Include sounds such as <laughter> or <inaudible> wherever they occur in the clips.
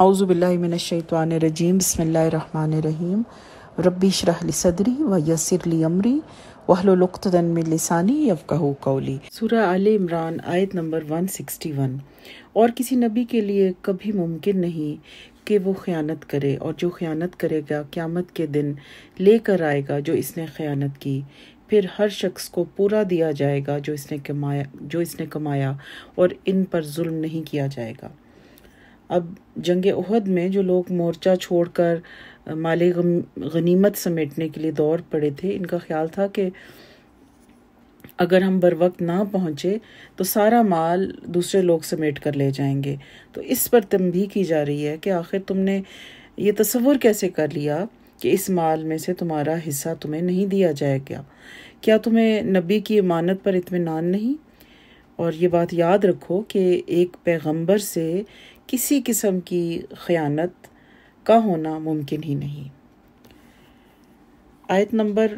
अउज़बिल्लिमिनशैतवानरजीम बसमीम रबी शरहली सदरी व यसरली अमरी वहलुलुक़तन में लसानी यफ़ू कौली सूर आल इमरान आयत नंबर 161 और किसी नबी के लिए कभी मुमकिन नहीं कि वो ख़यानत करे और जो ख़यानत करेगा क़्यामत के दिन लेकर आएगा जो इसने ख़यानत की फिर हर शख्स को पूरा दिया जाएगा जो इसने कमाया जो इसने कमाया और इन पर जुल्म नहीं किया जाएगा अब जंग उहद में जो लोग मोर्चा छोड़कर माले गनीमत समेटने के लिए दौड़ पड़े थे इनका ख्याल था कि अगर हम बर वक्त ना पहुँचे तो सारा माल दूसरे लोग समेट कर ले जाएंगे तो इस पर तंभी की जा रही है कि आखिर तुमने ये तस्वुर कैसे कर लिया कि इस माल में से तुम्हारा हिस्सा तुम्हें नहीं दिया जाएगा क्या तुम्हें नबी की इमानत पर इतमान नहीं और ये बात याद रखो कि एक पैगंबर से किसी किस्म की ख़यानत का होना मुमकिन ही नहीं आयत नंबर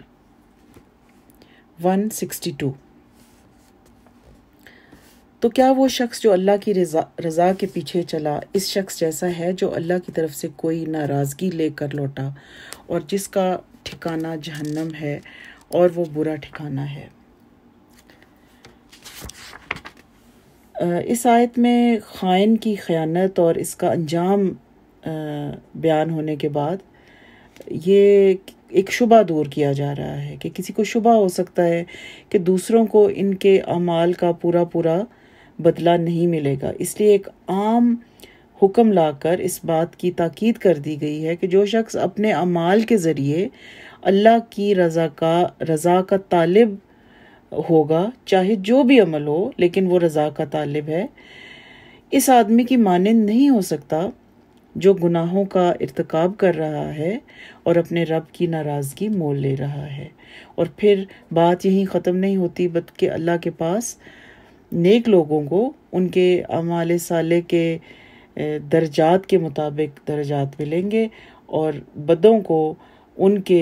162 तो क्या वो शख्स जो अल्लाह की रज़ा के पीछे चला इस शख्स जैसा है जो अल्लाह की तरफ से कोई नाराज़गी लेकर लौटा और जिसका ठिकाना जहन्नम है और वो बुरा ठिकाना है इस आयत में ख़ाइन की ख़यानत और इसका अंजाम बयान होने के बाद ये एक शुबा दूर किया जा रहा है कि किसी को शुबा हो सकता है कि दूसरों को इनके अमाल का पूरा पूरा बदला नहीं मिलेगा इसलिए एक आम हुक्म लाकर इस बात की ताकीद कर दी गई है कि जो शख्स अपने अमाल के ज़रिए अल्लाह की रज़ा का रज़ा का तालब होगा चाहे जो भी अमल हो लेकिन वो रज़ा का तालब है इस आदमी की मानंद नहीं हो सकता जो गुनाहों का इरतकब कर रहा है और अपने रब की नाराज़गी मोल ले रहा है और फिर बात यहीं ख़त्म नहीं होती बल्कि अल्लाह के पास नेक लोगों को उनके अमाल साले के दर्जात के मुताबिक दर्जात मिलेंगे और बदों को उनके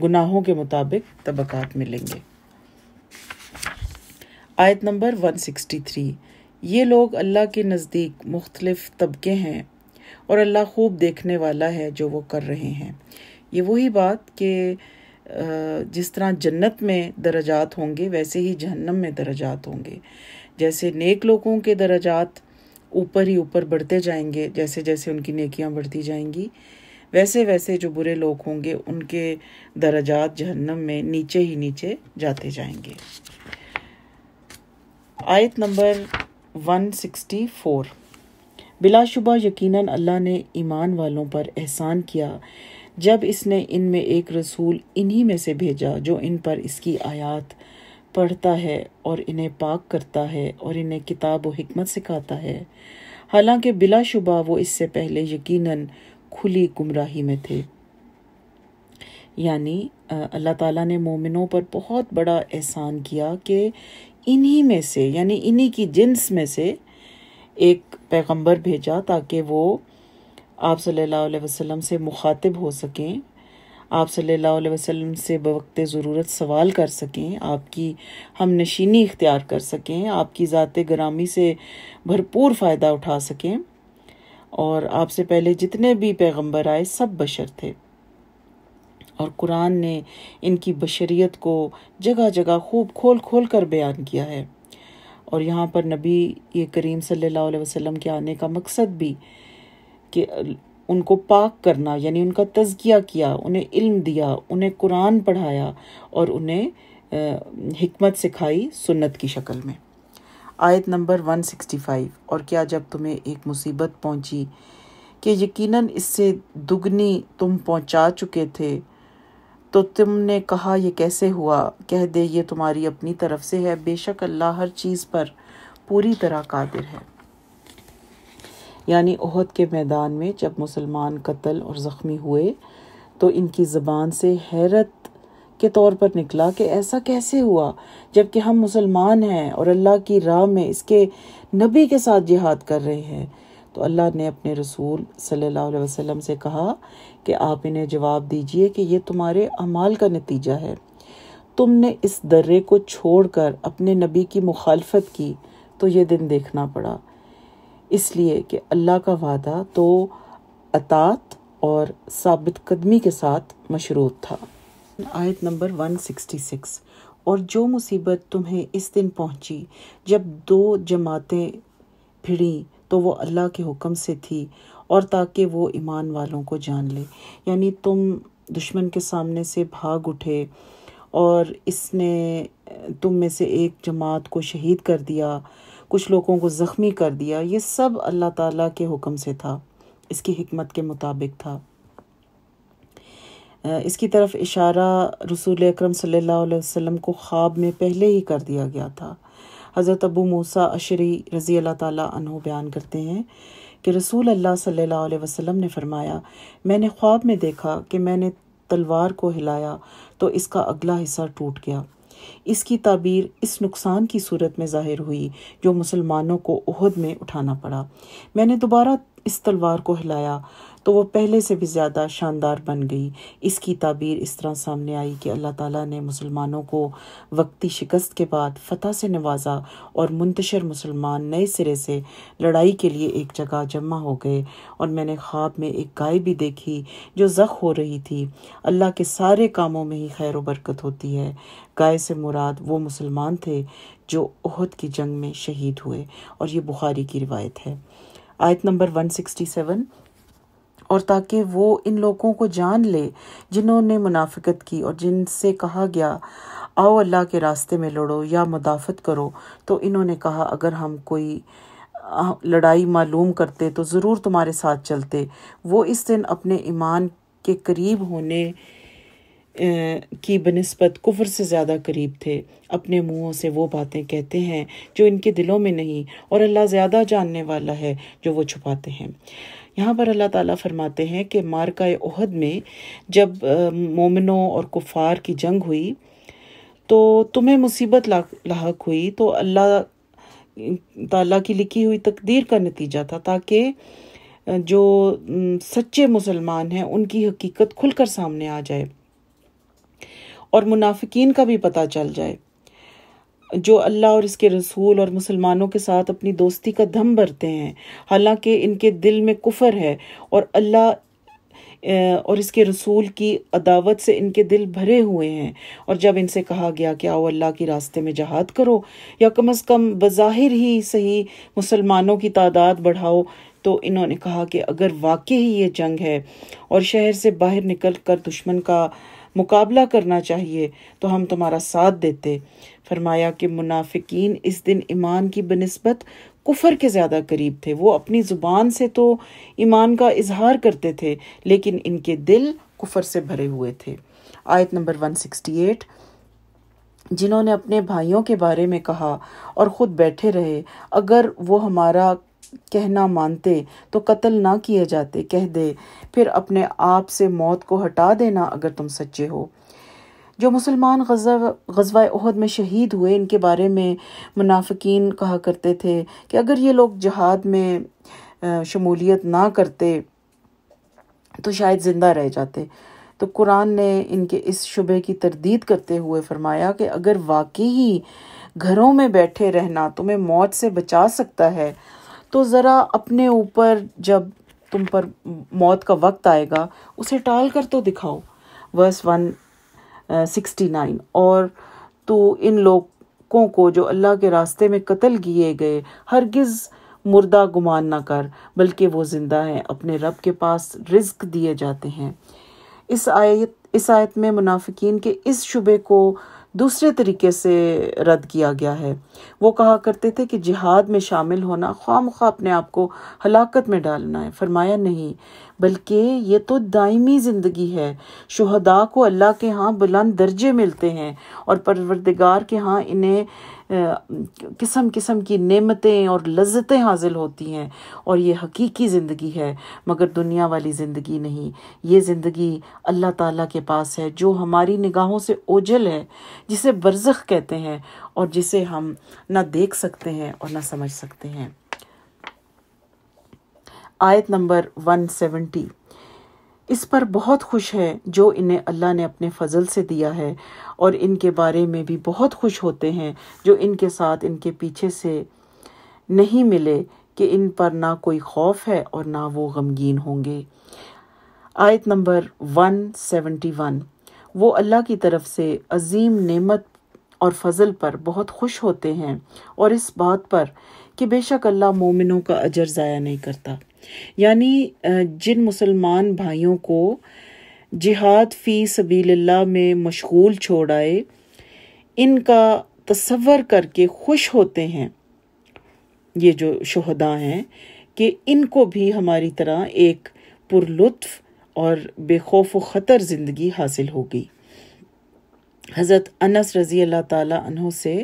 गुनाहों के मुताबिक तबक़ात मिलेंगे आयत नंबर 163 ये लोग अल्लाह के नज़दीक मुख्तलफ़ तबके हैं और अल्लाह खूब देखने वाला है जो वो कर रहे हैं ये वही बात कि जिस तरह जन्नत में दर्जात होंगे वैसे ही जहन्नम में दर्जात होंगे जैसे नेक लोगों के दर्जात ऊपर ही ऊपर बढ़ते जाएंगे जैसे जैसे उनकी नेकियां बढ़ती जाएंगी वैसे वैसे जो बुरे लोग होंगे उनके दर्जात जहन्नम में नीचे ही नीचे जाते जाएंगे आयत नंबर 164 बिलाशुबा यकीनन अल्लाह ने ईमान वालों पर एहसान किया जब इसने इनमें एक रसूल इन्हीं में से भेजा जो इन पर इसकी आयात पढ़ता है और इन्हें पाक करता है और इन्हें किताब व हिकमत सिखाता है हालांकि बिलाशुबा वो इससे पहले यकीनन खुली गुमराही में थे यानी अल्लाह ताला ने मोमिनों पर बहुत बड़ा एहसान किया कि इन्हीं में से यानी इन्हीं की जिन्स में से एक पैगंबर भेजा ताकि वो आप सल्लल्लाहु अलैहि वसल्लम से मुखातिब हो सकें आप सल्लल्लाहु अलैहि वसल्लम से बवक्त ज़रूरत सवाल कर सकें आपकी हम नशीनी इख्तियार कर सकें आपकी ज़ात ग्रामी से भरपूर फ़ायदा उठा सकें और आपसे पहले जितने भी पैगंबर आए सब बशर थे और कुरान ने इनकी बशरियत को जगह जगह खूब खोल खोल कर बयान किया है और यहाँ पर नबी ये करीम सल्लल्लाहु अलैहि वसल्लम के आने का मकसद भी कि उनको पाक करना यानी उनका तजकिया किया उन्हें इल्म दिया उन्हें कुरान पढ़ाया और उन्हें हिकमत सिखाई सुन्नत की शक्ल में आयत नंबर 165 और क्या जब तुम्हें एक मुसीबत पहुंची कि यकीनन इससे दुगनी तुम पहुंचा चुके थे तो तुमने कहा यह कैसे हुआ कह दे ये तुम्हारी अपनी तरफ से है बेशक अल्लाह हर चीज़ पर पूरी तरह कादिर है यानी ओहद के मैदान में जब मुसलमान कत्ल और ज़ख्मी हुए तो इनकी ज़बान से हैरत के तौर पर निकला कि ऐसा कैसे हुआ जबकि हम मुसलमान हैं और अल्लाह की राह में इसके नबी के साथ जिहाद कर रहे हैं तो अल्लाह ने अपने रसूल सल्लल्लाहु अलैहि वसल्लम से कहा कि आप इन्हें जवाब दीजिए कि यह तुम्हारे अमाल का नतीजा है तुमने इस दर्रे को छोड़कर अपने नबी की मुखालफत की तो ये दिन देखना पड़ा इसलिए कि अल्लाह का वादा तो अतात और साबित कदमी के साथ मशरूत था आयत नंबर 166 और जो मुसीबत तुम्हें इस दिन पहुंची जब दो जमातें भिड़ी तो वो अल्लाह के हुक्म से थी और ताकि वो ईमान वालों को जान ले यानी तुम दुश्मन के सामने से भाग उठे और इसने तुम में से एक जमात को शहीद कर दिया कुछ लोगों को ज़ख्मी कर दिया ये सब अल्लाह ताला के हुक्म से था इसकी हमत के मुताबिक था इसकी तरफ इशारा रसूल अक्रम वसल्लम को ख्वाब में पहले ही कर दिया गया था हज़रत अबू मूसा अशरी रज़ी अल्लाह ताली बयान करते हैं कि रसूल अल्लाह सल्ला वसम ने फरमाया मैंने ख्वाब में देखा कि मैंने तलवार को हिलाया तो इसका अगला हिस्सा टूट गया इसकी ताबीर इस नुकसान की सूरत में जाहिर हुई जो मुसलमानों को उहद में उठाना पड़ा मैंने दोबारा इस तलवार को हिलाया तो वो पहले से भी ज़्यादा शानदार बन गई इसकी ताबीर इस तरह सामने आई कि अल्लाह ताला ने मुसलमानों को वक्ती शिकस्त के बाद फतह से नवाजा और मुंतशर मुसलमान नए सिरे से लड़ाई के लिए एक जगह जमा हो गए और मैंने ख्वाब में एक गाय भी देखी जो ज़ख हो रही थी अल्लाह के सारे कामों में ही खैर वरकत होती है गाय से मुराद वो मुसलमान थे जो उहद की जंग में शहीद हुए और ये बुखारी की रिवायत है आयत नंबर 167 और ताकि वो इन लोगों को जान ले जिन्होंने मुनाफिकत की और जिनसे कहा गया आओ अल्लाह के रास्ते में लड़ो या मुदाफ़त करो तो इन्होंने कहा अगर हम कोई लड़ाई मालूम करते तो ज़रूर तुम्हारे साथ चलते वो इस दिन अपने ईमान के करीब होने की बनस्बत कुफर से ज़्यादा करीब थे अपने मुँहों से वो बातें कहते हैं जो इनके दिलों में नहीं और अल्लाह ज़्यादा जानने वाला है जो वो छुपाते हैं यहाँ पर अल्लाह ताला फरमाते हैं कि मार्का ओहद में जब मोमिनों और कुफार की जंग हुई तो तुम्हें मुसीबत लाक हुई तो अल्लाह ताला की लिखी हुई तकदीर का नतीजा था ताकि जो सच्चे मुसलमान हैं उनकी हकीकत खुलकर सामने आ जाए और मुनाफिकीन का भी पता चल जाए जो अल्लाह और इसके रसूल और मुसलमानों के साथ अपनी दोस्ती का दम भरते हैं हालांकि इनके दिल में कुफर है और अल्लाह और इसके रसूल की अदावत से इनके दिल भरे हुए हैं और जब इनसे कहा गया कि आओ अल्लाह के रास्ते में जहाद करो या कम अज़ कम बज़ाहिर ही सही मुसलमानों की तादाद बढ़ाओ तो इन्होंने कहा कि अगर वाकई ही ये जंग है और शहर से बाहर निकल कर दुश्मन का मुकाबला करना चाहिए तो हम तुम्हारा साथ देते फरमाया कि मुनाफिकीन इस दिन ईमान की बनस्बत कुफर के ज़्यादा करीब थे वो अपनी ज़ुबान से तो ईमान का इजहार करते थे लेकिन इनके दिल कुफर से भरे हुए थे आयत नंबर 168 जिन्होंने अपने भाइयों के बारे में कहा और ख़ुद बैठे रहे अगर वो हमारा कहना मानते तो कत्ल ना किए जाते कह दे फिर अपने आप से मौत को हटा देना अगर तुम सच्चे हो जो मुसलमान गजवा अहद में शहीद हुए इनके बारे में मुनाफिकीन कहा करते थे कि अगर ये लोग जहाद में शमूलियत ना करते तो शायद ज़िंदा रह जाते तो कुरान ने इनके इस शुबे की तरदीद करते हुए फरमाया कि अगर वाकई ही घरों में बैठे रहना तुम्हें मौत से बचा सकता है तो ज़रा अपने ऊपर जब तुम पर मौत का वक्त आएगा उसे टाल कर तो दिखाओ वर्स वन सिक्सटी नाइन और तो इन लोगों को जो अल्लाह के रास्ते में कत्ल किए गए हरगिज़ मुर्दा गुमान ना कर बल्कि वो ज़िंदा हैं अपने रब के पास रिज्क दिए जाते हैं इस आयत इस आयत में मुनाफिकीन के इस शुबे को दूसरे तरीके से रद्द किया गया है वो कहा करते थे कि जिहाद में शामिल होना ख्वा खा अपने आप को हलाकत में डालना है फरमाया नहीं बल्कि ये तो दायमी ज़िंदगी है शहदा को अल्लाह के यहाँ बुलंद दर्जे मिलते हैं और परवरदिगार के यहाँ इन्हें किस्म किस्म की नेमतें और लज्जतें हासिल होती हैं और ये हकीकी ज़िंदगी है मगर दुनिया वाली ज़िंदगी नहीं ये ज़िंदगी अल्लाह ताला के पास है जो हमारी निगाहों से ओझल है जिसे बरज़ कहते हैं और जिसे हम ना देख सकते हैं और ना समझ सकते हैं आयत नंबर 170 इस पर बहुत खुश है जो इन्हें अल्लाह ने अपने फजल से दिया है और इनके बारे में भी बहुत खुश होते हैं जो इनके साथ इनके पीछे से नहीं मिले कि इन पर ना कोई खौफ है और ना वो गमगीन होंगे आयत नंबर 171 वो अल्लाह की तरफ से अजीम नेमत और फजल पर बहुत खुश होते हैं और इस बात पर कि बेशक अल्लाह मोमिनों का अजर ज़ाया नहीं करता यानी जिन मुसलमान भाइयों को जिहाद फ़ी सबील्ला में मशगूल छोड़ आए इनका तस्वर करके खुश होते हैं ये जो शहदा हैं कि इनको भी हमारी तरह एक पुरलुत्फ़ और बेखौफ ख़तर ज़िंदगी हासिल होगी हज़रत अनस रज़ी अल्लाह ताला से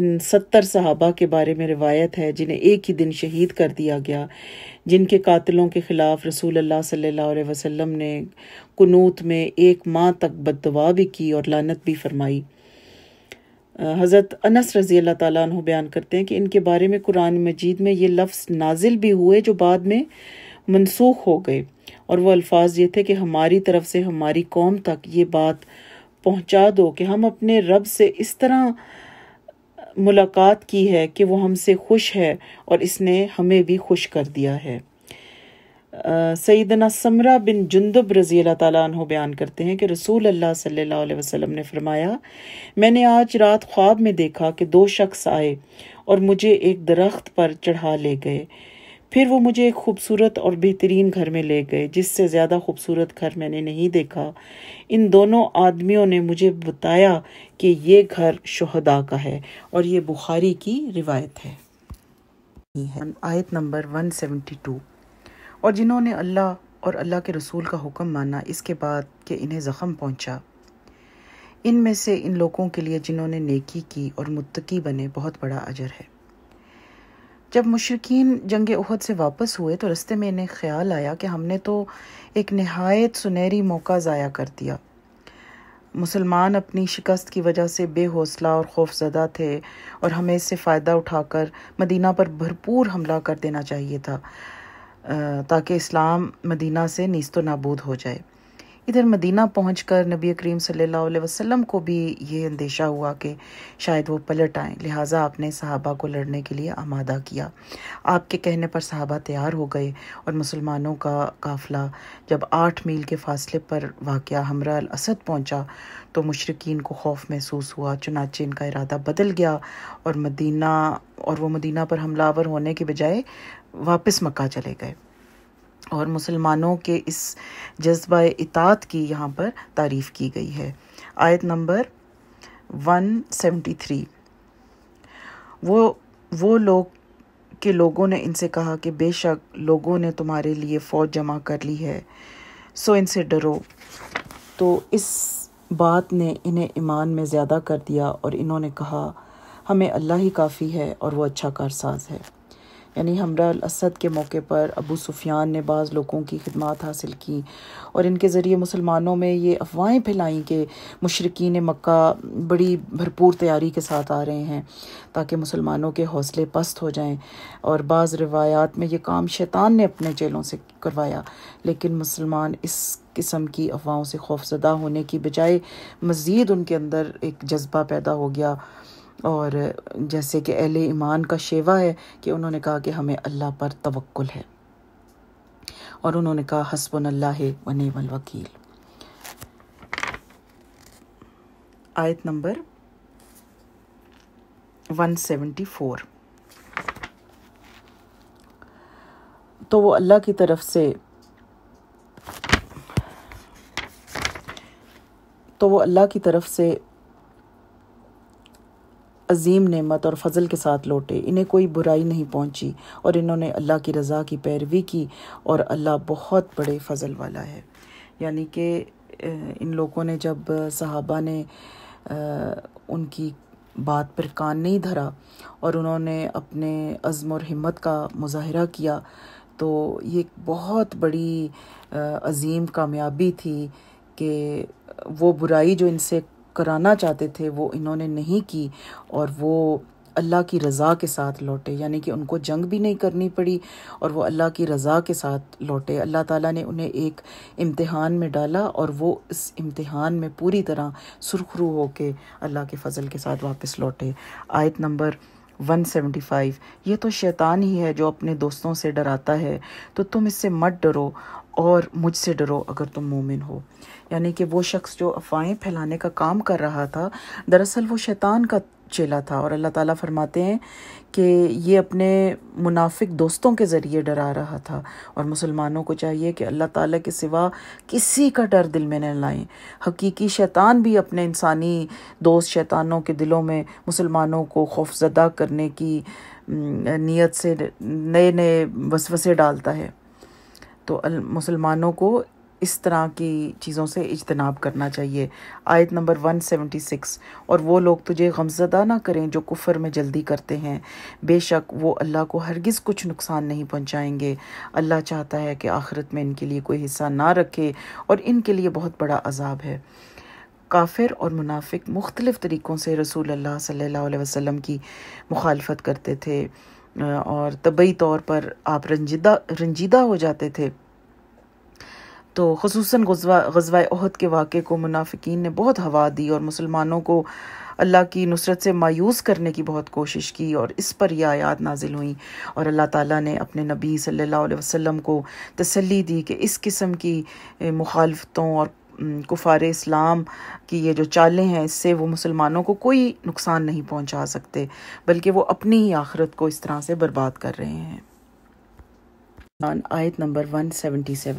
इन सत्तर सहाबा के बारे में रिवायत है जिन्हें एक ही दिन शहीद कर दिया गया जिनके कातिलों के ख़िलाफ़ रसूल अल्लाह सल्लल्लाहु अलैहि वसल्लम ने कुनूत में एक माह तक बदवा भी की और लानत भी फरमाई हज़रत अनस रज़ी अल्लाह ताला बयान करते हैं कि इनके बारे में कुरान मजीद में ये लफ्ज़ नाजिल भी हुए जो बाद में मनसूख हो गए और वह अल्फाज ये थे कि हमारी तरफ से हमारी कौम तक ये बात पहुँचा दो कि हम अपने रब से इस तरह मुलाकात की है कि वो हमसे खुश है और इसने हमें भी खुश कर दिया है सईदना समरा बिन जुन्दब रज़ी अल्लाह ताली बयान करते हैं कि रसूल अल्लाह सल्लल्लाहु अलैहि वसल्लम ने फरमाया मैंने आज रात ख्वाब में देखा कि दो शख्स आए और मुझे एक दरख्त पर चढ़ा ले गए फिर वो मुझे एक खूबसूरत और बेहतरीन घर में ले गए जिससे ज़्यादा खूबसूरत घर मैंने नहीं देखा इन दोनों आदमियों ने मुझे बताया कि ये घर शहदा का है और ये बुखारी की रिवायत है आयत नंबर 172 और जिन्होंने अल्लाह और अल्लाह के रसूल का हुक्म माना इसके बाद कि इन्हें ज़ख़म इन में से इन लोगों के लिए जिन्होंने नेकी की और मुतकी बने बहुत बड़ा अजर है जब मुशरकिन जंग उहद से वापस हुए तो रस्ते में इन्हें ख्याल आया कि हमने तो एक नहायत सुनहरी मौका ज़ाया कर दिया मुसलमान अपनी शिकस्त की वजह से बेहौसला और खौफजदा थे और हमें इससे फ़ायदा उठाकर मदीना पर भरपूर हमला कर देना चाहिए था ताकि इस्लाम मदीना से नीस्त नाबूद हो जाए इधर मदीना पहुँच कर नबी करीम सलील वसम को भी ये अंदेशा हुआ कि शायद वो पलट आएँ लिहाजा आपने सहाबा को लड़ने के लिए आमादा किया आपके कहने पर सहाबा तैयार हो गए और मुसलमानों का काफ़िला जब आठ मील के फासले पर वाक़ हमरा असद पहुँचा तो मशरकिन को खौफ महसूस हुआ चुनाचे इनका इरादा बदल गया और मदीना और वह मदीना पर हमलावर होने के बजाय वापस मक्का चले गए और मुसलमानों के इस जज्बा इतात की यहाँ पर तारीफ़ की गई है आयत नंबर 173 वो वो लोग के लोगों ने इनसे कहा कि बेशक लोगों ने तुम्हारे लिए फ़ौज जमा कर ली है सो इनसे डरो तो इस बात ने इन्हें ईमान में ज़्यादा कर दिया और इन्होंने कहा हमें अल्लाह ही काफ़ी है और वो अच्छा कारसाज है यानी हमरा असद के मौके पर अबू सुफियान ने बाज़ लोगों की खिदमत हासिल की और इनके ज़रिए मुसलमानों में ये अफवाहें फैलाईं कि मशरकिन मक्का बड़ी भरपूर तैयारी के साथ आ रहे हैं ताकि मुसलमानों के हौसले पस्त हो जाएं और बाज़ रवायात में ये काम शैतान ने अपने चेलों से करवाया लेकिन मुसलमान इस किस्म की अफवाहों से खौफजदा होने की बजाय मज़ीद उनके अंदर एक जज्बा पैदा हो गया और जैसे कि अहल ईमान का शेवा है कि उन्होंने कहा कि हमें अल्लाह पर तवक्ल है और उन्होंने कहा हसबन अल्लाह वनीमल वकील आयत नंबर 174 तो वो अल्लाह की तरफ से तो वो अल्लाह की तरफ से अजीम नेमत और फजल के साथ लौटे इन्हें कोई बुराई नहीं पहुंची और इन्होंने अल्लाह की रज़ा की पैरवी की और अल्लाह बहुत बड़े फजल वाला है यानी कि इन लोगों ने जब सहाबा ने उनकी बात पर कान नहीं धरा और उन्होंने अपने अज़म और हिम्मत का मुजाहरा किया तो ये एक बहुत बड़ी अजीम कामयाबी थी कि वो बुराई जो इनसे कराना चाहते थे वो इन्होंने नहीं की और वो अल्लाह की रज़ा के साथ लौटे यानी कि उनको जंग भी नहीं करनी पड़ी और वो अल्लाह की रज़ा के साथ लौटे अल्लाह ताला ने उन्हें एक इम्तिहान में डाला और वो इस इम्तिहान में पूरी तरह सुरखरू होके अल्लाह के फ़ज़ल के साथ वापस लौटे आयत नंबर 175 ये तो शैतान ही है जो अपने दोस्तों से डराता है तो तुम इससे मत डरो और मुझसे डरो अगर तुम मोमिन हो यानी कि वो शख्स जो अफवाहें फैलाने का काम कर रहा था दरअसल वो शैतान का चेला था और अल्लाह ताला फरमाते हैं कि ये अपने मुनाफिक दोस्तों के ज़रिए डरा रहा था और मुसलमानों को चाहिए कि अल्लाह ताला के सिवा किसी का डर दिल में न लाएं हकीकी शैतान भी अपने इंसानी दोस्त शैतानों के दिलों में मुसलमानों को खौफजदा करने की नीयत से नए नए वसवसे डालता है तो मुसलमानों को इस तरह की चीज़ों से इजतनाब करना चाहिए आयत नंबर 176 और वो लोग तुझे गमजदा ना करें जो कुफर में जल्दी करते हैं बेशक वो अल्लाह को हरगिज़ कुछ नुकसान नहीं पहुंचाएंगे अल्लाह चाहता है कि आखिरत में इनके लिए कोई हिस्सा ना रखे और इनके लिए बहुत बड़ा अजाब है काफिर और मुनाफिक मुख्तलिफ़ तरीक़ों से रसूल अल्लाह सल्लल्लाहु अलैहि वसल्लम की मुखालफत करते थे और तबई तौर पर आप रंजिदा रंजीदा हो जाते थे तो खसूस गजवा अहद के वाक़े को मुनाफिकीन ने बहुत हवा दी और मुसलमानों को अल्लाह की नुसरत से मायूस करने की बहुत कोशिश की और इस पर यह आयात नाजिल हुई और अल्लाह ताला ने अपने नबी सल्लल्लाहु अलैहि वसल्लम को तसल्ली दी कि इस किस्म की मुखालफतों और कुफार इस्लाम की ये जो चालें हैं इससे वो मुसलमानों को कोई नुकसान नहीं पहुंचा सकते बल्कि वो अपनी ही आखरत को इस तरह से बर्बाद कर रहे हैं आयत नंबर 177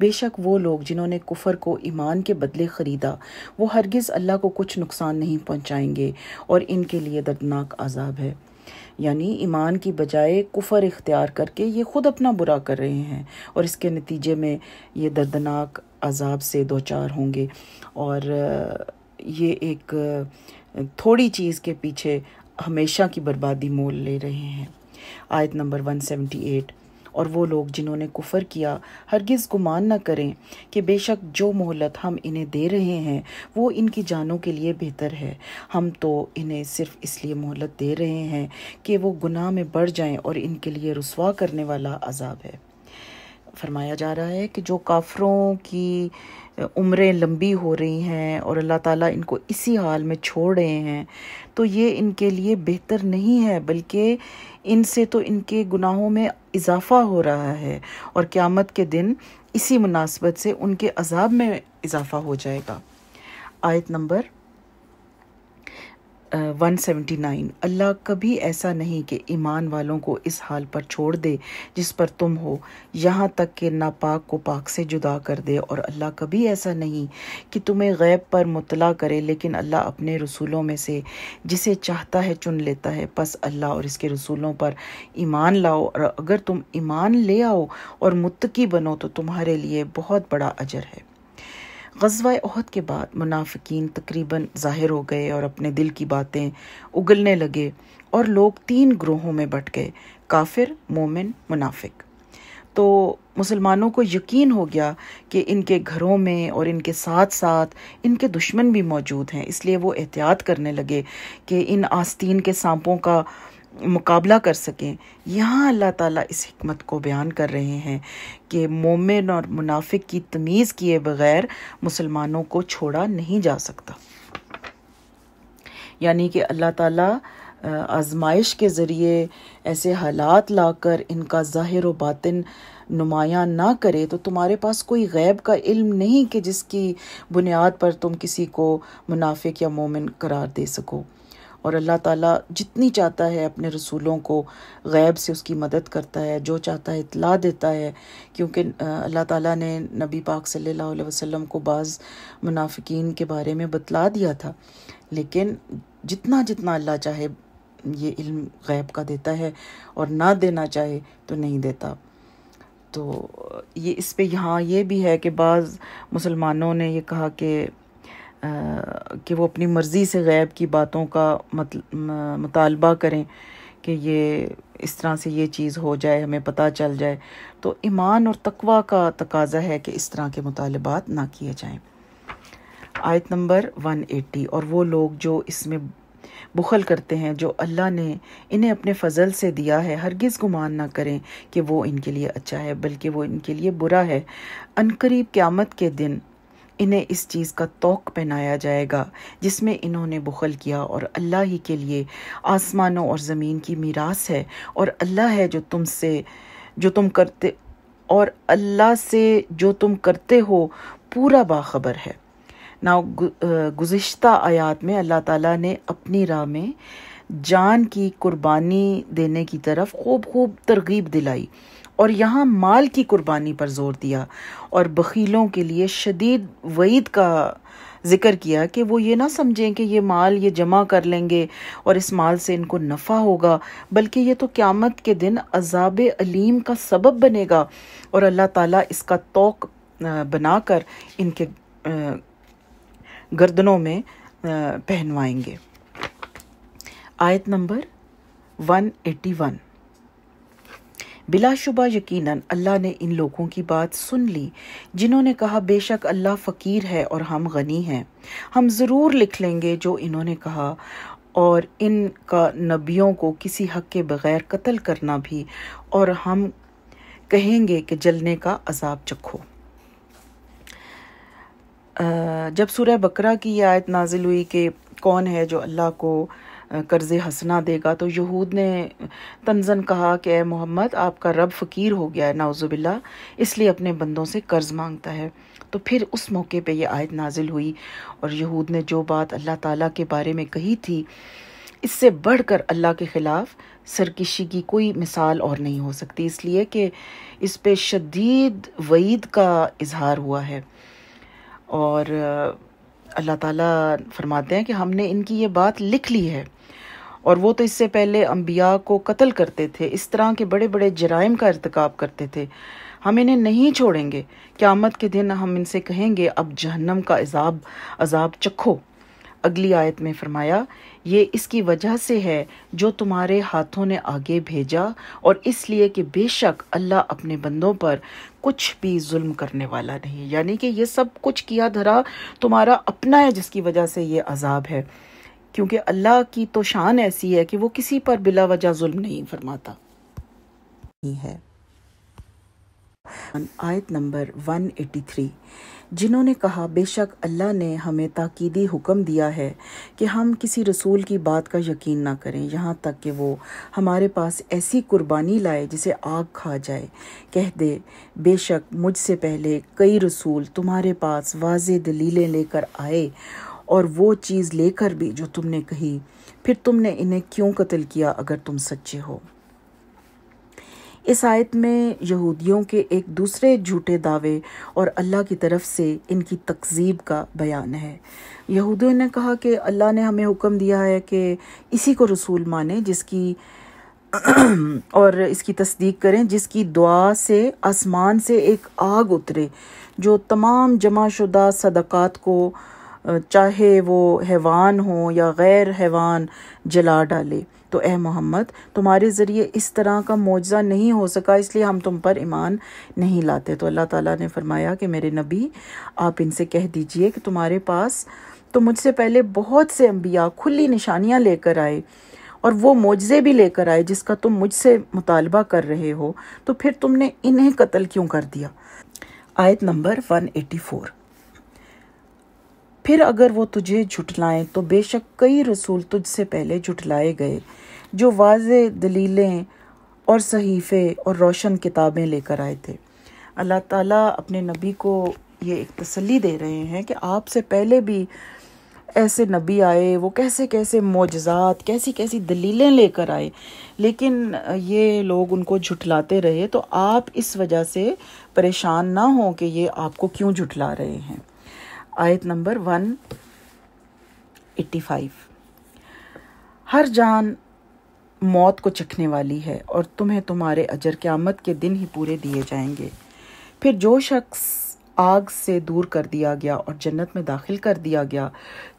बेशक वो लोग जिन्होंने कुफर को ईमान के बदले ख़रीदा वो हरगिज़ अल्लाह को कुछ नुकसान नहीं पहुँचाएंगे और इनके लिए दर्दनाक आज़ाब है यानी ईमान की बजाय कुफर इख्तियार करके ये ख़ुद अपना बुरा कर रहे हैं और इसके नतीजे में ये दर्दनाक अजाब से दो चार होंगे और ये एक थोड़ी चीज़ के पीछे हमेशा की बर्बादी मोल ले रहे हैं आयत नंबर 178 और वो लोग जिन्होंने कुफ़र किया हरगिज़ गुमान न करें कि बेशक जो मोहलत हम इन्हें दे रहे हैं वो इनकी जानों के लिए बेहतर है हम तो इन्हें सिर्फ इसलिए मोहलत दे रहे हैं कि वो गुनाह में बढ़ जाएं और इनके लिए रसवा करने वाला अजाब है फरमाया जा रहा है कि जो काफ़रों की उम्रें लंबी हो रही हैं और अल्लाह ताला इनको इसी हाल में छोड़ रहे हैं तो ये इनके लिए बेहतर नहीं है बल्कि इनसे तो इनके गुनाहों में इजाफ़ा हो रहा है और क़्यामत के दिन इसी मुनासबत से उनके अजाब में इजाफ़ा हो जाएगा आयत नंबर 179 अल्लाह कभी ऐसा नहीं कि ईमान वालों को इस हाल पर छोड़ दे जिस पर तुम हो यहाँ तक कि नापाक को पाक से जुदा कर दे और अल्लाह कभी ऐसा नहीं कि तुम्हें गैब पर मुतला करे लेकिन अल्लाह अपने रसूलों में से जिसे चाहता है चुन लेता है बस अल्लाह और इसके रसूलों पर ईमान लाओ और अगर तुम ईमान ले आओ और मुतकी बनो तो तुम्हारे लिए बहुत बड़ा अजर है गजवा अहद के बाद मुनाफिकीन तकरीबन ज़ाहिर हो गए और अपने दिल की बातें उगलने लगे और लोग तीन ग्रोहों में बट गए काफिर मोमिन मुनाफिक तो मुसलमानों को यकीन हो गया कि इनके घरों में और इनके साथ साथ इनके दुश्मन भी मौजूद हैं इसलिए वो एहतियात करने लगे कि इन आस्तीन के सांपों का मुकाबला कर सकें यहाँ अल्लाह ताला इस हमत को बयान कर रहे हैं कि मोमिन और मुनाफिक की तमीज़ किए बग़ैर मुसलमानों को छोड़ा नहीं जा सकता यानी कि अल्लाह ताला आजमाइश के ज़रिए ऐसे हालात लाकर इनका ज़ाहिर व बातिन नुमायाँ ना करे तो तुम्हारे पास कोई गैब का इल्म नहीं कि जिसकी बुनियाद पर तुम किसी को मुनाफिक या मोमिन करार दे सको और अल्लाह ताला जितनी चाहता है अपने रसूलों को गैब से उसकी मदद करता है जो चाहता है इतला देता है क्योंकि अल्लाह ताला ने नबी पाक सल्लल्लाहु अलैहि वसल्लम को बाज़ मुनाफिकीन के बारे में बतला दिया था लेकिन जितना जितना अल्लाह चाहे ये इल्म गैब का देता है और ना देना चाहे तो नहीं देता तो ये इस पर यहाँ ये भी है कि बाज़ मुसलमानों ने यह कहा कि कि वो अपनी मर्ज़ी से गैब की बातों का मतल मुतालबा करें कि ये इस तरह से ये चीज़ हो जाए हमें पता चल जाए तो ईमान और तकवा का तकाजा है कि इस तरह के मुतालबात ना किए जाएं आयत नंबर 180 और वो लोग जो इसमें बुखल करते हैं जो अल्लाह ने इन्हें अपने फ़जल से दिया है हरगिज़ गुमान ना करें कि वो इनके लिए अच्छा है बल्कि वो इनके लिए बुरा है अनकरीब क़्यामत के दिन इन्हें इस चीज़ का तोक पहनाया जाएगा जिसमें इन्होंने बुखल किया और अल्लाह ही के लिए आसमानों और ज़मीन की मीरास है और अल्लाह है जो तुम से जो तुम करते और अल्लाह से जो तुम करते हो पूरा बाखबर है ना गुज्त आयात में अल्लाह ताला ने अपनी राह में जान की कुर्बानी देने की तरफ खूब खूब तरगीब दिलाई और यहाँ माल की कुर्बानी पर जोर दिया और बखीलों के लिए शदीद वईद का जिक्र किया कि वो ये ना समझें कि ये माल ये जमा कर लेंगे और इस माल से इनको नफ़ा होगा बल्कि ये तो क़्यामत के दिन अजाब अलीम का सबब बनेगा और अल्लाह ताला इसका तोक बनाकर इनके गर्दनों में पहनवाएंगे आयत नंबर 181 बिलाशुबा यकीनन अल्लाह ने इन लोगों की बात सुन ली जिन्होंने कहा बेशक अल्लाह फ़कीर है और हम गनी हैं हम ज़रूर लिख लेंगे जो इन्होंने कहा और इनका नबियों को किसी हक के बग़ैर कत्ल करना भी और हम कहेंगे कि जलने का अजाब चखो जब सूर्य बकरा की आयत नाजिल हुई कि कौन है जो अल्लाह को कर्ज हंसना देगा तो यहूद ने तंजन कहा कि मोहम्मद आपका रब फ़कीर हो गया है नाउज़ुबिल्ला इसलिए अपने बंदों से कर्ज़ मांगता है तो फिर उस मौके पे ये आयत नाजिल हुई और यहूद ने जो बात अल्लाह ताला के बारे में कही थी इससे बढ़कर अल्लाह के ख़िलाफ़ सरकशी की कोई मिसाल और नहीं हो सकती इसलिए कि इस पर शदीद वईद का इजहार हुआ है और अल्लाह ताला फरमाते हैं कि हमने इनकी ये बात लिख ली है और वो तो इससे पहले अम्बिया को कत्ल करते थे इस तरह के बड़े बड़े जराइम का इरतकब करते थे हम इन्हें नहीं छोड़ेंगे क़्यामत के दिन हम इनसे कहेंगे अब जहन्नम का अजाब अजाब चखो अगली आयत में फरमाया ये इसकी वजह से है जो तुम्हारे हाथों ने आगे भेजा और इसलिए कि बेशक अल्लाह अपने बंदों पर कुछ भी जुल्म करने वाला नहीं यानी कि यह सब कुछ किया धरा तुम्हारा अपना है जिसकी वजह से ये अजाब है क्योंकि अल्लाह की तो शान ऐसी है कि वो किसी पर बिला वजह जुल्म नहीं फरमाता है आयत नंबर 183 जिन्होंने कहा बेशक अल्लाह ने हमें ताकीदी हुक्म दिया है कि हम किसी रसूल की बात का यकीन ना करें यहाँ तक कि वो हमारे पास ऐसी कुर्बानी लाए जिसे आग खा जाए कह दे बेशक मुझसे पहले कई रसूल तुम्हारे पास वाज दलीलें लेकर आए और वो चीज़ लेकर भी जो तुमने कही फिर तुमने इन्हें क्यों कत्ल किया अगर तुम सच्चे हो इस आयत में यहूदियों के एक दूसरे झूठे दावे और अल्लाह की तरफ से इनकी तकजीब का बयान है यहूदियों ने कहा कि अल्लाह ने हमें हुक्म दिया है कि इसी को रसूल माने जिसकी <clears throat> और इसकी तस्दीक करें जिसकी दुआ से आसमान से एक आग उतरे जो तमाम जमाशुदा सदक़ात को चाहे वो हैवान हो या गैर हैवान जला डाले तो ए मोहम्मद तुम्हारे ज़रिए इस तरह का मुआवजा नहीं हो सका इसलिए हम तुम पर ईमान नहीं लाते तो अल्लाह ताला ने फरमाया कि मेरे नबी आप इनसे कह दीजिए कि तुम्हारे पास तो मुझसे पहले बहुत से अम्बिया खुली निशानियाँ लेकर आए और वो मुआवजे भी लेकर आए जिसका तुम मुझसे मुतालबा कर रहे हो तो फिर तुमने इन्हें कत्ल क्यों कर दिया आयत नंबर फोर फिर अगर वो तुझे झुटलाएं तो बेशक कई रसूल तुझसे पहले झुटलाए गए जो वाज दलीलें और सहीफ़े और रोशन किताबें लेकर आए थे अल्लाह ताला अपने नबी को ये एक तसली दे रहे हैं कि आपसे पहले भी ऐसे नबी आए वो कैसे कैसे मोजात कैसी कैसी दलीलें लेकर आए लेकिन ये लोग उनको झुठलाते रहे तो आप इस वजह से परेशान ना हो कि ये आपको क्यों झुटला रहे हैं आयत नंबर वन एट्टी फाइव हर जान मौत को चखने वाली है और तुम्हें तुम्हारे अजर क़्यामत के दिन ही पूरे दिए जाएंगे फिर जो शख्स आग से दूर कर दिया गया और जन्नत में दाखिल कर दिया गया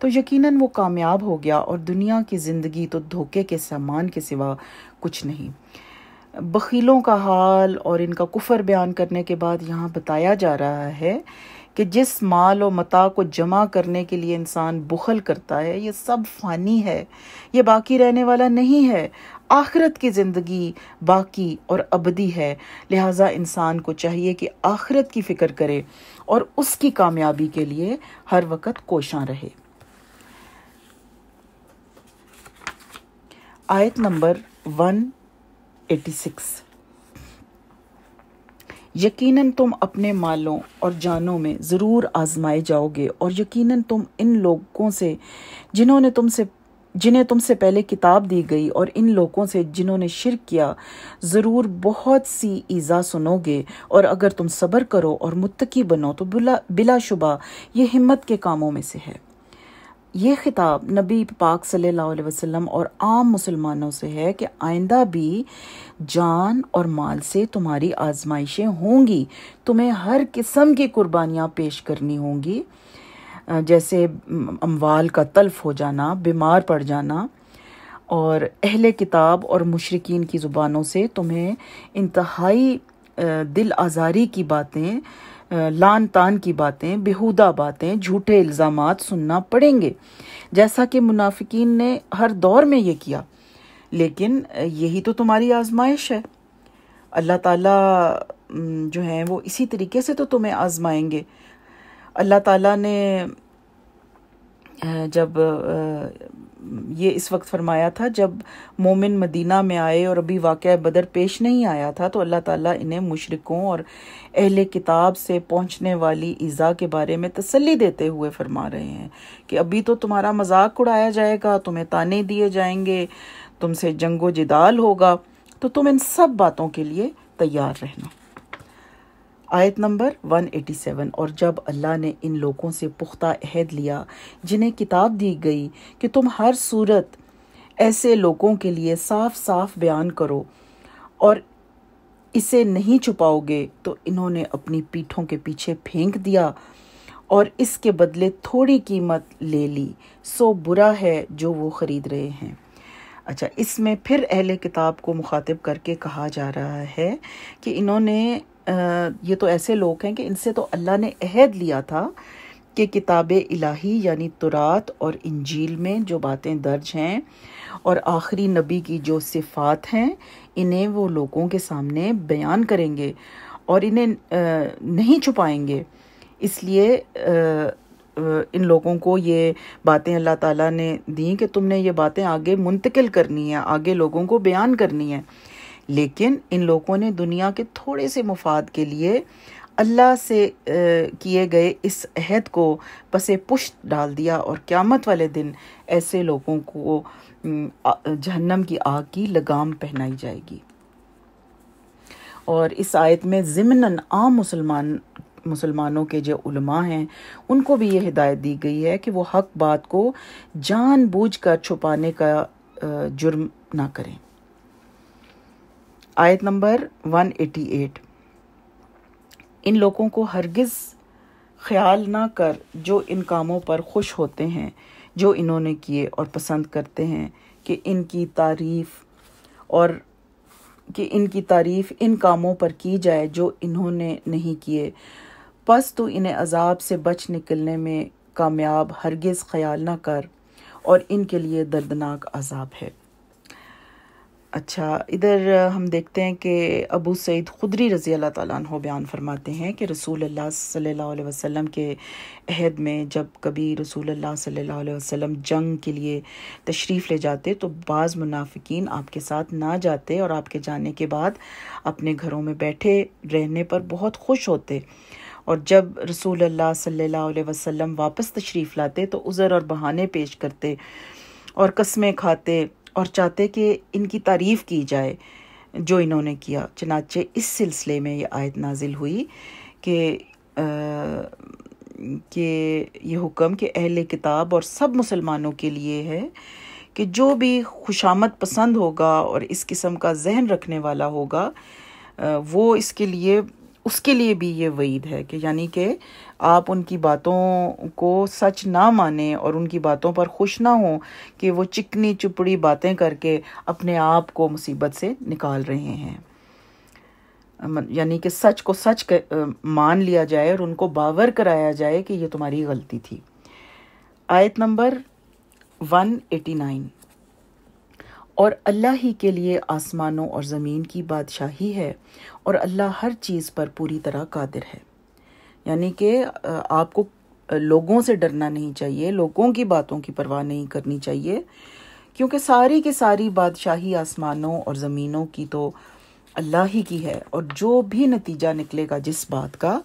तो यकीनन वो कामयाब हो गया और दुनिया की ज़िंदगी तो धोखे के सामान के सिवा कुछ नहीं बखीलों का हाल और इनका कुफर बयान करने के बाद यहाँ बताया जा रहा है कि जिस माल और मता को जमा करने के लिए इंसान बुखल करता है ये सब फ़ानी है ये बाकी रहने वाला नहीं है आखरत की ज़िंदगी बाकी और अबदी है लिहाजा इंसान को चाहिए कि आखरत की फ़िक्र करे और उसकी कामयाबी के लिए हर वक्त कोशा रहे आयत नंबर 186 यकीनन तुम अपने मालों और जानों में ज़रूर आजमाए जाओगे और यकीनन तुम इन लोगों से जिन्होंने तुमसे जिन्हें तुमसे पहले किताब दी गई और इन लोगों से जिन्होंने शिर किया ज़रूर बहुत सी ईज़ा सुनोगे और अगर तुम सब्र करो और मुत्तकी बनो तो बिला बिलाशुबा ये हिम्मत के कामों में से है ये खिताब नबी पाक सल्लल्लाहु अलैहि वसल्लम और आम मुसलमानों से है कि आइंदा भी जान और माल से तुम्हारी आजमाइशें होंगी तुम्हें हर किस्म की कुर्बानियाँ पेश करनी होंगी जैसे अमवाल का तल्फ हो जाना बीमार पड़ जाना और अहल किताब और मशरकिन की ज़ुबानों से तुम्हें इंतहाई दिल आज़ारी की बातें लान तान की बातें बेहूदा बातें झूठे इल्ज़ाम सुनना पड़ेंगे जैसा कि मुनाफिकीन ने हर दौर में ये किया लेकिन यही तो तुम्हारी आजमाइश है अल्लाह ताला जो है वो इसी तरीके से तो तुम्हें आजमाएंगे अल्लाह ताला ने जब ये इस वक्त फरमाया था जब मोमिन मदीना में आए और अभी वाक़ बदर पेश नहीं आया था तो अल्लाह ताला इन्हें मुशरिकों और अहल किताब से पहुंचने वाली ईज़ा के बारे में तसल्ली देते हुए फरमा रहे हैं कि अभी तो तुम्हारा मजाक उड़ाया जाएगा तुम्हें ताने दिए जाएंगे तुमसे जंगो जिदाल होगा तो तुम इन सब बातों के लिए तैयार रहना आयत नंबर 187 और जब अल्लाह ने इन लोगों से पुख्ता अहद लिया जिन्हें किताब दी गई कि तुम हर सूरत ऐसे लोगों के लिए साफ साफ बयान करो और इसे नहीं छुपाओगे तो इन्होंने अपनी पीठों के पीछे फेंक दिया और इसके बदले थोड़ी कीमत ले ली सो बुरा है जो वो ख़रीद रहे हैं अच्छा इसमें फिर अहले किताब को मुखातिब करके कहा जा रहा है कि इन्होंने ये तो ऐसे लोग हैं कि इनसे तो अल्लाह ने अहद लिया था कि किताब इलाही यानी तुरात और इंजील में जो बातें दर्ज हैं और आखिरी नबी की जो सिफ़ात हैं इन्हें वो लोगों के सामने बयान करेंगे और इन्हें नहीं छुपाएंगे इसलिए इन लोगों को ये बातें अल्लाह ताला ने दी कि तुमने ये बातें आगे मुंतकिल करनी है आगे लोगों को बयान करनी है लेकिन इन लोगों ने दुनिया के थोड़े से मुफाद के लिए अल्लाह से किए गए इस अहद को पसे पुश्त डाल दिया और क़्यामत वाले दिन ऐसे लोगों को जहन्नम की आग की लगाम पहनाई जाएगी और इस आयत में ज़िमन आम मुसलमान मुसलमानों के जो उलमा हैं उनको भी ये हिदायत दी गई है कि वो हक बात को जानबूझकर छुपाने का जुर्म ना करें आयत नंबर 188 इन लोगों को हरगिज़ ख्याल ना कर जो इन कामों पर खुश होते हैं जो इन्होंने किए और पसंद करते हैं कि इनकी तारीफ़ और कि इनकी तारीफ़ इन कामों पर की जाए जो इन्होंने नहीं किए बस तो इन्हें अजाब से बच निकलने में कामयाब हरगिज़ ख्याल ना कर और इनके लिए दर्दनाक अजाब है अच्छा इधर हम देखते हैं कि अबू सईद खुदरी रज़ी अल्लाह तु बयान फरमाते हैं कि रसूल अल्लाह सल्लल्लाहु अलैहि वसल्लम के अहद में जब कभी रसूल अल्लाह सल्लल्लाहु अलैहि वसल्लम जंग के लिए तशरीफ़ ले जाते तो बाज़ मुनाफिकीन आपके साथ ना जाते और आपके जाने के बाद अपने घरों में बैठे रहने पर बहुत खुश होते और जब रसूल अल्लाह सल्लल्लाहु अलैहि वसल्लम वापस तशरीफ़ लाते तो उज़र और बहाने पेश करते और कस्में खाते और चाहते कि इनकी तारीफ़ की जाए जो इन्होंने किया चनाचे इस सिलसिले में ये आयत नाजिल हुई कि कि ये हुक्म के अहल किताब और सब मुसलमानों के लिए है कि जो भी खुशामद पसंद होगा और इस किस्म का जहन रखने वाला होगा वो इसके लिए उसके लिए भी ये वईद है कि यानी कि आप उनकी बातों को सच ना माने और उनकी बातों पर खुश ना हो कि वो चिकनी चुपड़ी बातें करके अपने आप को मुसीबत से निकाल रहे हैं यानी कि सच को सच कर, मान लिया जाए और उनको बावर कराया जाए कि ये तुम्हारी गलती थी आयत नंबर 189 और अल्लाह ही के लिए आसमानों और ज़मीन की बादशाही है और अल्लाह हर चीज़ पर पूरी तरह कादिर है यानी कि आपको लोगों से डरना नहीं चाहिए लोगों की बातों की परवाह नहीं करनी चाहिए क्योंकि सारी की सारी बादशाही आसमानों और ज़मीनों की तो अल्लाह ही की है और जो भी नतीजा निकलेगा जिस बात का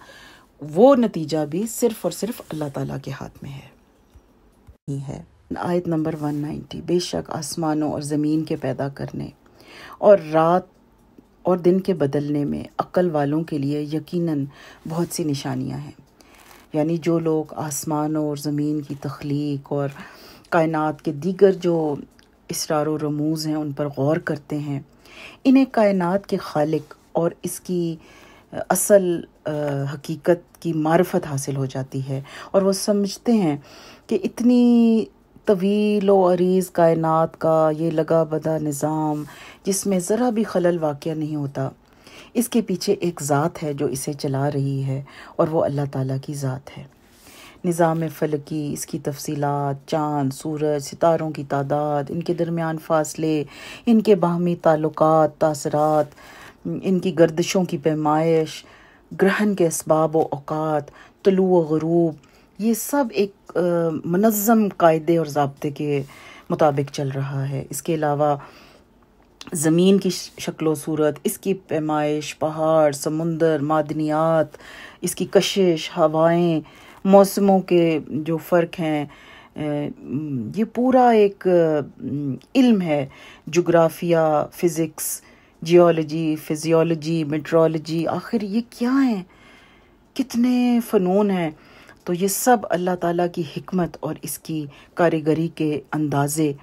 वो नतीजा भी सिर्फ़ और सिर्फ अल्लाह ताला के हाथ में है ही है आयत नंबर 190 बेशक आसमानों और ज़मीन के पैदा करने और रात और दिन के बदलने में अक्ल वालों के लिए यकीनन बहुत सी निशानियां हैं यानी जो लोग आसमानों और ज़मीन की तख्लीक और कायनात के दीगर जो इसरार रमूज़ हैं उन पर गौर करते हैं इन्हें कायनात के खालिक और इसकी असल आ, हकीकत की मार्फत हासिल हो जाती है और वो समझते हैं कि इतनी तवील अरीज कायनात का ये लगा बदा निज़ाम जिसमें ज़रा भी खलल वाक़ नहीं होता इसके पीछे एक ज़ात है जो इसे चला रही है और वह अल्लाह ताली की ज़ात है निज़ाम फलकी इसकी तफसीत चाँद सूरज सितारों की तादाद इनके दरमियान फ़ासले इनके बाहमी ताल्लुक तसरत इनकी गर्दिशों की पैमाइश ग्रहण के इसबाब अवकात तलु व गरूब ये सब एक मनज़म कायदे और ज़बते के मुताबिक चल रहा है इसके अलावा ज़मीन की शक्ल सूरत इसकी पैमाइश पहाड़ समुंदर मादनियात इसकी कशिश हवाएं मौसमों के जो फ़र्क हैं ये पूरा एक इल्म है जोग्राफिया फ़िज़िक्स जियोलॉजी फिजियोलॉजी मेट्रोलॉजी आखिर ये क्या हैं कितने फ़नून हैं तो ये सब अल्लाह ताला की हमत और इसकी कारीगरी के अंदाज़े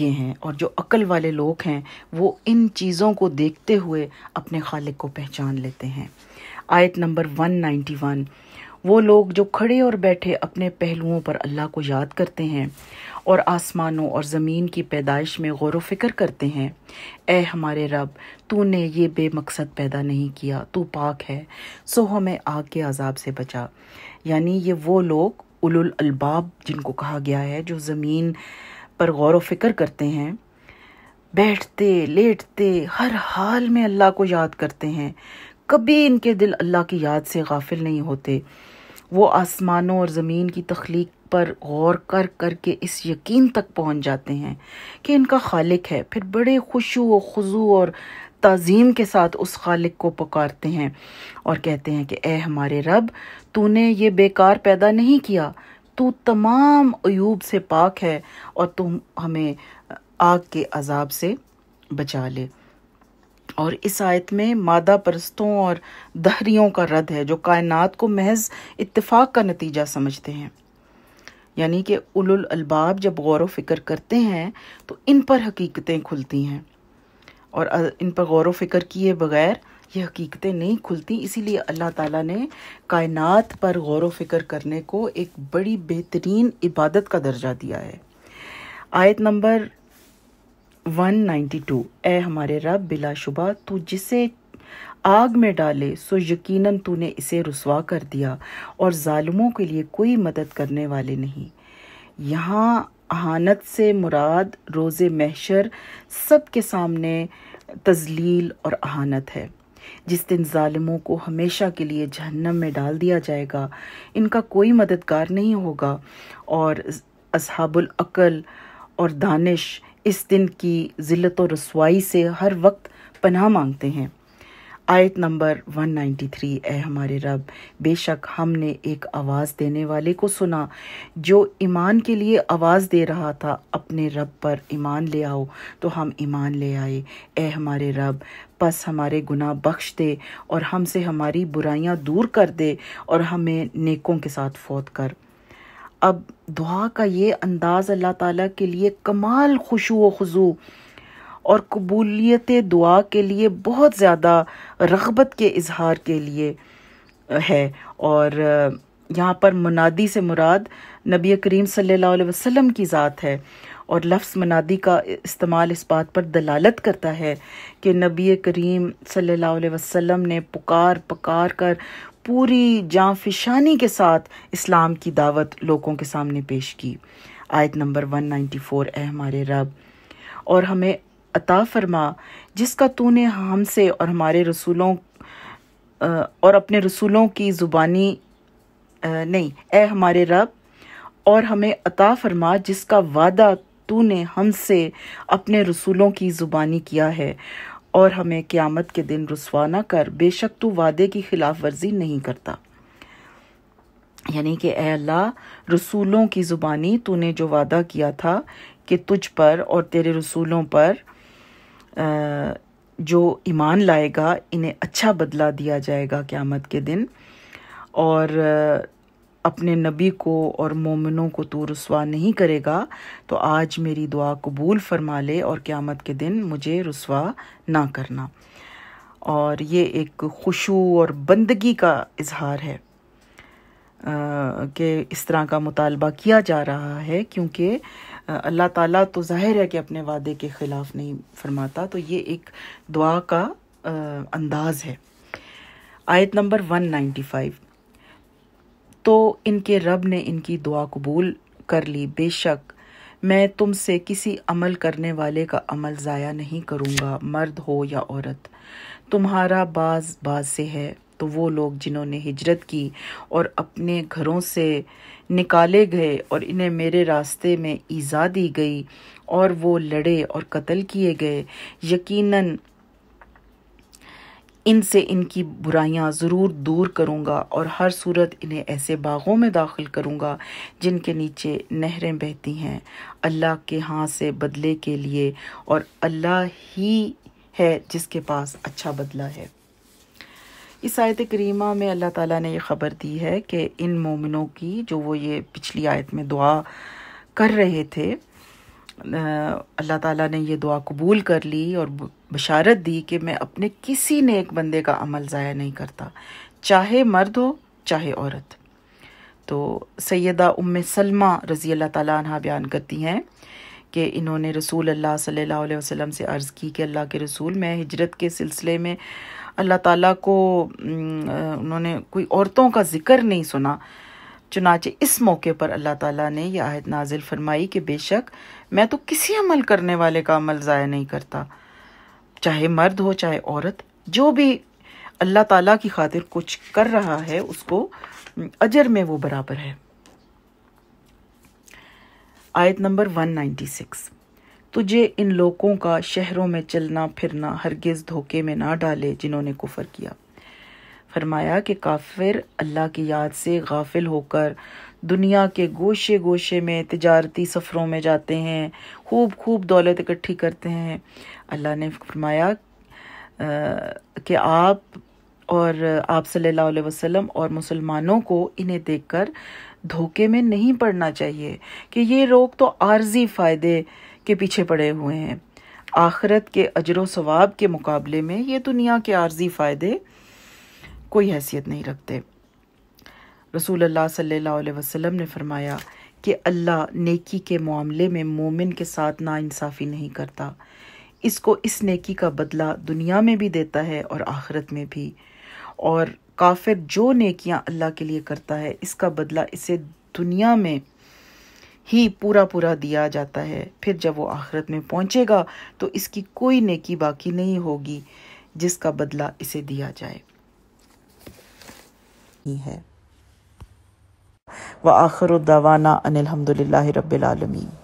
ये हैं और जो अक्ल वाले लोग हैं वो इन चीज़ों को देखते हुए अपने खालिक को पहचान लेते हैं आयत नंबर 191 वो लोग जो खड़े और बैठे अपने पहलुओं पर अल्लाह को याद करते हैं और आसमानों और ज़मीन की पैदाइश में गौर फिक्र करते हैं ए हमारे रब तूने ये बेमकसद पैदा नहीं किया तू पाक है सो हमें आग के अजाब से बचा यानी ये वो लोग उलुल अलबाब जिनको कहा गया है जो ज़मीन पर गौर व फिक्र करते हैं बैठते लेटते हर हाल में अल्लाह को याद करते हैं कभी इनके दिल अल्लाह की याद से गाफिल नहीं होते वो आसमानों और ज़मीन की तख्लीक पर गौर कर कर के इस यकीन तक पहुंच जाते हैं कि इनका खालिक है फिर बड़े खुशु व खुजू और तज़ीम के साथ उस खालिक को पुकारते हैं और कहते हैं कि ए हमारे रब तूने ये बेकार पैदा नहीं किया तू तमाम अयूब से पाक है और तुम हमें आग के अजाब से बचा ले और इस आयत में मादा परस्तों और दहरियों का रद है जो कायनात को महज इत्तेफाक का नतीजा समझते हैं यानी कि उलुल अलबाब जब गौर व फिक्र करते हैं तो इन पर हकीकतें खुलती हैं और इन पर गौर व फिक्र किए बगैर ये हकीकतें नहीं खुलती इसीलिए अल्लाह ताला ने कायनात पर गौर फिक्र करने को एक बड़ी बेहतरीन इबादत का दर्जा दिया है आयत नंबर 192 ए हमारे रब बिलाशुबा तू जिसे आग में डाले सो यकीनन तूने इसे रसवा कर दिया और ालमों के लिए कोई मदद करने वाले नहीं यहाँ अहानत से मुराद रोज़ महशर सब के सामने तजलील और अहानत है जिस दिन ालिमों को हमेशा के लिए जहन्नम में डाल दिया जाएगा इनका कोई मददगार नहीं होगा और असहाबुल अकल और दानिश इस दिन की ज़िलत और रसवाई से हर वक्त पनाह मांगते हैं आयत नंबर 193 ए हमारे रब बेशक हमने एक आवाज़ देने वाले को सुना जो ईमान के लिए आवाज़ दे रहा था अपने रब पर ईमान ले आओ तो हम ईमान ले आए ए हमारे रब बस हमारे गुनाह बख्श दे और हमसे हमारी बुराइयां दूर कर दे और हमें नेकों के साथ फौत कर अब दुआ का ये अंदाज़ अल्लाह ताला के लिए कमाल खुशू खुजू और कबूलियत दुआ के लिए बहुत ज़्यादा रगबत के इजहार के लिए है और यहाँ पर मुनादी से मुराद नबी करीम सल्लल्लाहु अलैहि वसल्लम की ज़ात है और लफ्ज़ मनादी का इस्तेमाल इस बात पर दलालत करता है कि नबी करीम सल्लल्लाहु अलैहि वसल्लम ने पुकार पकार कर पूरी जाफिशानी के साथ इस्लाम की दावत लोगों के सामने पेश की आयत नंबर 194 है हमारे रब और हमें अता फरमा जिसका तूने हमसे और हमारे रसूलों और अपने रसूलों की ज़ुबानी नहीं ए हमारे रब और हमें अता फरमा जिसका वादा तूने हमसे अपने रसूलों की ज़ुबानी किया है और हमें क़्यामत के दिन रसवा ना कर बेशक तू वादे की खिलाफ वर्जी नहीं करता यानी कि ए अल्लाह रसूलों की ज़ुबानी तूने जो वादा किया था कि तुझ पर और तेरे रसूलों पर जो ईमान लाएगा इन्हें अच्छा बदला दिया जाएगा क़्यामत के दिन और अपने नबी को और मोमिनों को तो रसवा नहीं करेगा तो आज मेरी दुआ कबूल फरमा ले और क़्यामत के दिन मुझे रसवा ना करना और ये एक खुशू और बंदगी का इजहार है कि इस तरह का मुतालबा किया जा रहा है क्योंकि अल्लाह ताला तो जाहिर है कि अपने वादे के ख़िलाफ़ नहीं फरमाता तो ये एक दुआ का अंदाज़ है आयत नंबर 195 तो इनके रब ने इनकी दुआ कबूल कर ली बेशक मैं तुमसे किसी अमल करने वाले का अमल ज़ाया नहीं करूँगा मर्द हो या औरत तुम्हारा बाज बाज से है तो वो लोग जिन्होंने हिजरत की और अपने घरों से निकाले गए और इन्हें मेरे रास्ते में ईज़ा दी गई और वो लड़े और कत्ल किए गए यकीनन इनसे इनकी बुराइयां ज़रूर दूर करूंगा और हर सूरत इन्हें ऐसे बागों में दाखिल करूंगा जिनके नीचे नहरें बहती हैं अल्लाह के हाथ से बदले के लिए और अल्लाह ही है जिसके पास अच्छा बदला है इस आयत करीमा में अल्लाह ताला ने ये ख़बर दी है कि इन मोमिनों की जो वो ये पिछली आयत में दुआ कर रहे थे अल्लाह ताला ने ये दुआ कबूल कर ली और बशारत दी कि मैं अपने किसी नेक बंदे का अमल ज़ाया नहीं करता चाहे मर्द हो चाहे औरत तो सैदा उम सलमा रज़ी अल्लाह ताली बयान करती हैं कि इन्होंने रसूल अल्लाह सल्लल्लाहु अलैहि वसल्लम से अर्ज़ की कि अल्लाह के रसूल मैं हिजरत के सिलसिले में अल्लाह ताला को उन्होंने कोई औरतों का ज़िक्र नहीं सुना चुनाचे इस मौके पर अल्लाह ताला ने यह आयत नाजिल फरमाई कि बेशक मैं तो किसी अमल करने वाले का अमल ज़ाया नहीं करता चाहे मर्द हो चाहे औरत जो भी अल्लाह ताला की खातिर कुछ कर रहा है उसको अजर में वो बराबर है आयत नंबर 196 तुझे इन लोगों का शहरों में चलना फिरना हरगिज़ धोखे में ना डाले जिन्होंने कुफर किया फरमाया कि काफिर अल्लाह की याद से गाफिल होकर दुनिया के गोशे गोशे में तजारती सफ़रों में जाते हैं खूब खूब दौलत इकट्ठी करते हैं अल्लाह ने फरमाया कि आप और आप सल्लल्लाहु अलैहि वसल्लम और मुसलमानों को इन्हें देखकर धोखे में नहीं पड़ना चाहिए कि ये रोग तो आर्जी फ़ायदे के पीछे पड़े हुए हैं आखरत के अजर सवाब के मुकाबले में ये दुनिया के आर्जी फ़ायदे कोई हैसियत नहीं रखते रसूल अल्लाह सल्लल्लाहु अलैहि वसल्लम ने फरमाया कि अल्लाह नेकी के मामले में मोमिन के साथ नाानसाफ़ी नहीं करता इसको इस नेकी का बदला दुनिया में भी देता है और आखरत में भी और काफिर जो नेकियां अल्लाह के लिए करता है इसका बदला इसे दुनिया में ही पूरा पूरा दिया जाता है फिर जब वो आखिरत में पहुंचेगा तो इसकी कोई नेकी बाकी नहीं होगी जिसका बदला इसे दिया जाए ही है व आखर दवाना अनिलहमदिल्ला रबालमीन